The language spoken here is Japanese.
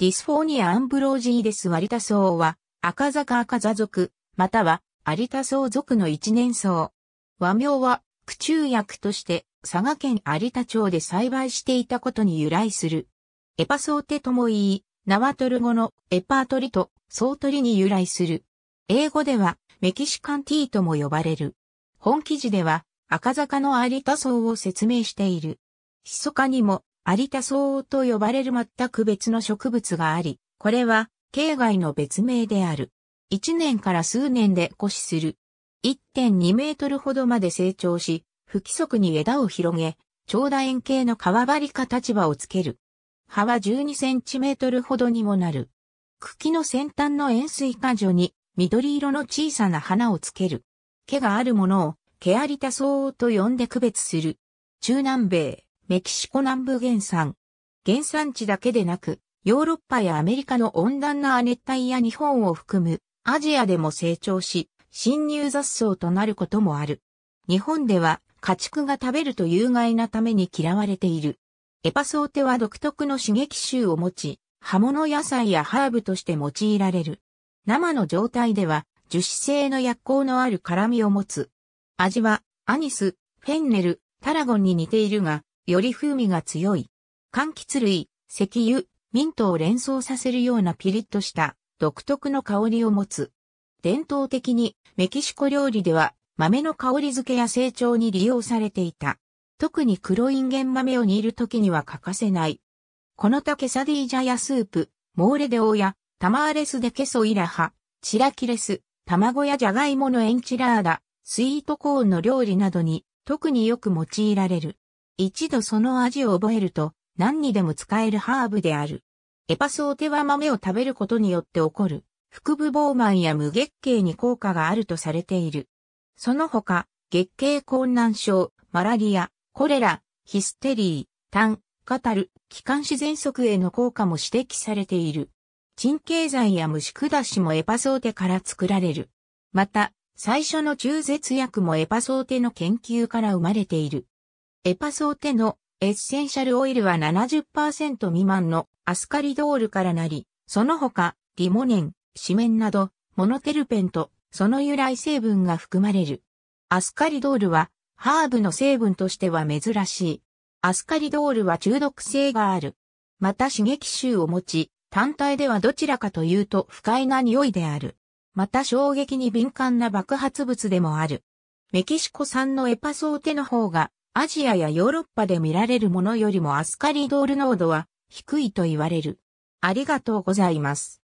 ディスフォーニア・アンブロージーデス・ワリタソウは、赤坂赤座族、または、アタソウ族の一年草。和名は、苦中薬として、佐賀県有田町で栽培していたことに由来する。エパソーテとも言い、縄トル語のエパートリと、ソートリに由来する。英語では、メキシカンティーとも呼ばれる。本記事では、赤坂の有田層を説明している。密かにも、アリタソウと呼ばれる全く別の植物があり、これは、境外の別名である。1年から数年で枯死する。1.2メートルほどまで成長し、不規則に枝を広げ、長楕円形の皮張りか立場をつける。葉は12センチメートルほどにもなる。茎の先端の円錐果樹に緑色の小さな花をつける。毛があるものを、毛ありたウと呼んで区別する。中南米、メキシコ南部原産。原産地だけでなく、ヨーロッパやアメリカの温暖な亜熱帯や日本を含むアジアでも成長し、侵入雑草となることもある。日本では家畜が食べると有害なために嫌われている。エパソーテは独特の刺激臭を持ち、葉物野菜やハーブとして用いられる。生の状態では樹脂製の薬効のある辛味を持つ。味はアニス、フェンネル、タラゴンに似ているが、より風味が強い。柑橘類、石油、ミントを連想させるようなピリッとした独特の香りを持つ。伝統的にメキシコ料理では豆の香り付けや成長に利用されていた。特に黒インゲン豆を煮る時には欠かせない。このたケサディージャやスープ、モーレデオやタマーレスでケソイラハ、チラキレス、卵やジャガイモのエンチラーダ、スイートコーンの料理などに特によく用いられる。一度その味を覚えると何にでも使えるハーブである。エパソーテは豆を食べることによって起こる腹部膨満や無月経に効果があるとされている。その他、月経困難症、マラリア、コレラ、ヒステリー、ン、カタル、気管支喘息への効果も指摘されている。鎮経剤や虫下しもエパソーテから作られる。また、最初の中絶薬もエパソーテの研究から生まれている。エパソーテのエッセンシャルオイルは70%未満のアスカリドールからなり、その他、リモネン、シメンなど、モノテルペンと、その由来成分が含まれる。アスカリドールは、ハーブの成分としては珍しい。アスカリドールは中毒性がある。また刺激臭を持ち、単体ではどちらかというと不快な匂いである。また衝撃に敏感な爆発物でもある。メキシコ産のエパソーテの方がアジアやヨーロッパで見られるものよりもアスカリドール濃度は低いと言われる。ありがとうございます。